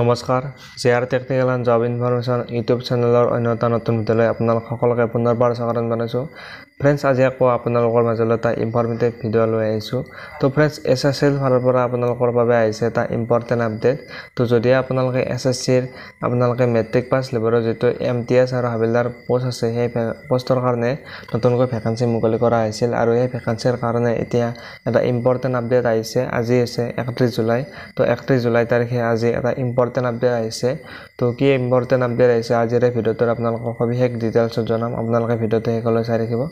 নমস্কাৰ J R technical and job information YouTube চেনেলৰ অন্য এটা নতুন ভিডিঅ'লৈ আপোনালোক সকলোকে পুনৰবাৰ স্বাগতম জনাইছোঁ ফ্ৰেণ্ডছ আজি আকৌ আপোনালোকৰ মাজলৈ এটা ইম্ফৰ্মেটিভ ভিডিঅ' লৈ আহিছোঁ তো ফ্ৰেণ্ডছ এছ এছ চিৰ ফালৰ পৰা আপোনালোকৰ বাবে আহিছে এটা ইম্পৰ্টেণ্ট আপডেট তো যদি আপোনালোকে এছ এছ চিৰ আপোনালোকে মেট্ৰিক পাছ লেভেলৰ যিটো এম টি এছ আৰু হাবিলদাৰ পষ্ট আছে সেই পষ্টৰ কাৰণে নতুনকৈ ভেকেঞ্চি মুকলি কৰা হৈছিল আৰু সেই ভেকেঞ্চিৰ কাৰণে এতিয়া এটা ইম্পৰ্টেণ্ট আপডেট আহিছে আজি আছে একত্ৰিছ জুলাই তো একত্ৰিছ জুলাই তাৰিখে আজি এটা ইম্পৰ্টেণ্ট আপডেট আহিছে তো কি ইম্পৰ্টেণ্ট আপডেট আহিছে আজিৰে ভিডিঅ'টোৰ আপোনালোকক সবিশেষ ডিটেইলছত জনাম আপোনালোকে ভিডিঅ'টো শেষলৈ চাই থাকিব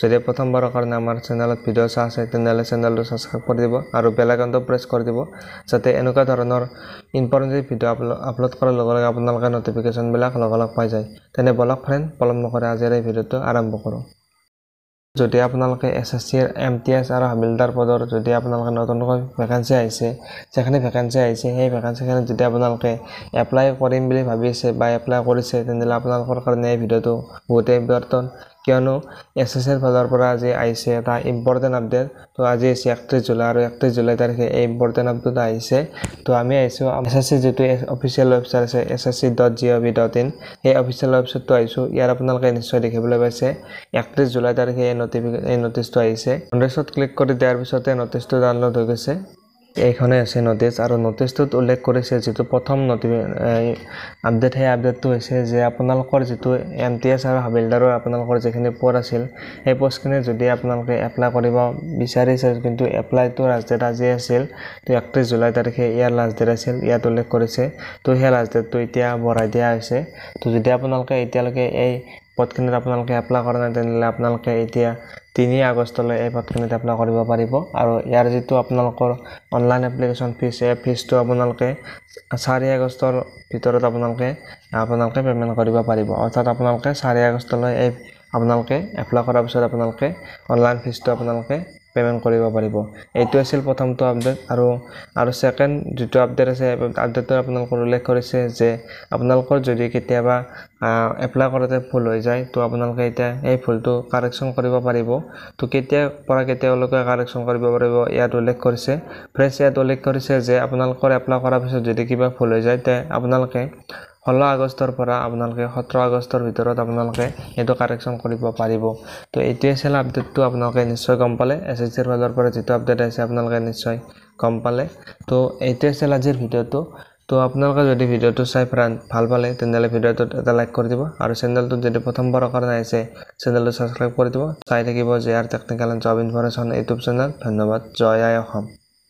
যদি প্ৰথমবাৰৰ কাৰণে আমাৰ চেনেলত ভিডিঅ' চাই আছে তেনেহ'লে চেনেলটো ছাবস্ক্ৰাইব কৰি দিব আৰু বেল আইকনটো প্ৰেছ কৰি দিব যাতে এনেকুৱা ধৰণৰ ইম্পৰ্টেণ্ট ভিডিঅ' আপলোড আপলোড কৰাৰ লগে লগে আপোনালোকে ন'টিফিকেশ্যনবিলাক লগে লগ পাই যায় তেনে ব'লক ফ্ৰেণ্ড পলম নকৰে আজিৰ এই ভিডিঅ'টো আৰম্ভ কৰোঁ যদি আপোনালোকে এছ এছ চিৰ এম টি এছ আৰু হাবিলদাৰ পদৰ যদি আপোনালোকে নতুনকৈ ভেকেঞ্চি আহিছে যিখিনি ভেকেঞ্চি আহিছে সেই ভেকেঞ্চিখিনি যদি আপোনালোকে এপ্লাই কৰিম বুলি ভাবিছে বা এপ্লাই কৰিছে তেনেহ'লে আপোনালোকৰ কাৰণে এই ভিডিঅ'টো বহুতেই বৰ্তন কিয়নো এছ এছ এৰ ফালৰ পৰা আজি আহিছে এটা ইম্পৰ্টেণ্ট আপডেট তো আজি আহিছে একত্ৰিছ জুলাই আৰু একত্ৰিছ জুলাই তাৰিখে এই ইম্পৰ্টেণ্ট আপডেট আহিছে তো আমি আহিছোঁ এছ এছ চি যিটো অফিচিয়েল ৱেবছাইট আছে S S C dot G O' V dot in সেই অফিচিয়েল ৱেবছাইটটো আহিছোঁ ইয়াৰ আপোনালোকে নিশ্চয় দেখিবলৈ পাইছে একত্ৰিছ জুলাই তাৰিখে এই নটিফিকে এই নটিচটো আহিছে নটিচত ক্লিক কৰি দিয়াৰ পিছতে নটিচটো ডাউনলোড হৈ গৈছে এইখনেই আছে নটিচ আৰু নটিচটোত উল্লেখ কৰিছে যিটো প্ৰথম নটি আপডেট সেই আপডেটটো হৈছে যে আপোনালোকৰ যিটো এম টি এছ আৰু হাবিলদাৰৰ আপোনালোকৰ যিখিনি পদ আছিল সেই পষ্টখিনি যদি আপোনালোকে এপ্লাই কৰিব বিচাৰিছে কিন্তু এপ্লাইটো লাষ্ট ডেট আজি আছিল তো একত্ৰিছ জুলাই তাৰিখে ইয়াৰ লাষ্ট ডেট আছিল ইয়াত উল্লেখ কৰিছে তো সেই লাষ্ট ডেটটো এতিয়া বঢ়াই দিয়া হৈছে তো যদি আপোনালোকে এতিয়ালৈকে এই পদখিনিত আপোনালোকে এপ্লাই কৰা নাই তেনেহ'লে আপোনালোকে এতিয়া তিনি আগষ্টলৈ এই পদখিনিত এপ্লাই কৰিব পাৰিব আৰু ইয়াৰ যিটো আপোনালোকৰ অনলাইন এপ্লিকেশ্যন ফিজ এই ফিজটো আপোনালোকে চাৰি আগষ্টৰ ভিতৰত আপোনালোকে আপোনালোকে পে'মেণ্ট কৰিব পাৰিব অৰ্থাৎ আপোনালোকে চাৰি আগষ্টলৈ এই আপোনালোকে এপ্লাই কৰাৰ পিছত আপোনালোকে অনলাইন ফিজটো আপোনালোকে পে'মেণ্ট কৰিব পাৰিব এইটো আছিল প্ৰথমটো আপডেট আৰু আৰু ছেকেণ্ড যিটো আপডেট আছে আপডেটটো আপোনালোকৰ উল্লেখ কৰিছে যে আপোনালোকৰ যদি কেতিয়াবা এপ্লাই কৰোঁতে ভুল হৈ যায় তো আপোনালোকে এতিয়া এই ভুলটো কাৰেকশ্যন কৰিব পাৰিব তো কেতিয়াৰ পৰা কেতিয়ালৈকে কাৰেকশ্যন কৰিব পাৰিব ইয়াত উল্লেখ কৰিছে ফ্ৰেছ ইয়াত উল্লেখ কৰিছে যে আপোনালোকৰ এপ্লাই কৰাৰ পিছত যদি কিবা ভুল হৈ যায় তে আপোনালোকে ষোল্ল আগষ্টৰ পৰা আপোনালোকে সোতৰ আগষ্টৰ ভিতৰত আপোনালোকে সেইটো কাৰেকশ্যন কৰিব পাৰিব তো এইটো আছিল আপডেটটো আপোনালোকে নিশ্চয় গম পালে এছ এছ চিৰ ফালৰ পৰা যিটো আপডেট আহিছে আপোনালোকে নিশ্চয় গম পালে তো এইটো আছিল আজিৰ ভিডিঅ'টো তো আপোনালোকে যদি ভিডিঅ'টো চাই ভাল পালে তেনেহ'লে ভিডিঅ'টোত এটা লাইক কৰি দিব আৰু চেনেলটোত যদি প্ৰথমবাৰৰ কাৰণে আহিছে চেনেলটো ছাবস্ক্ৰাইব কৰি দিব চাই থাকিব J R technical and job information YouTube channel ধন্যবাদ জয় আই অসম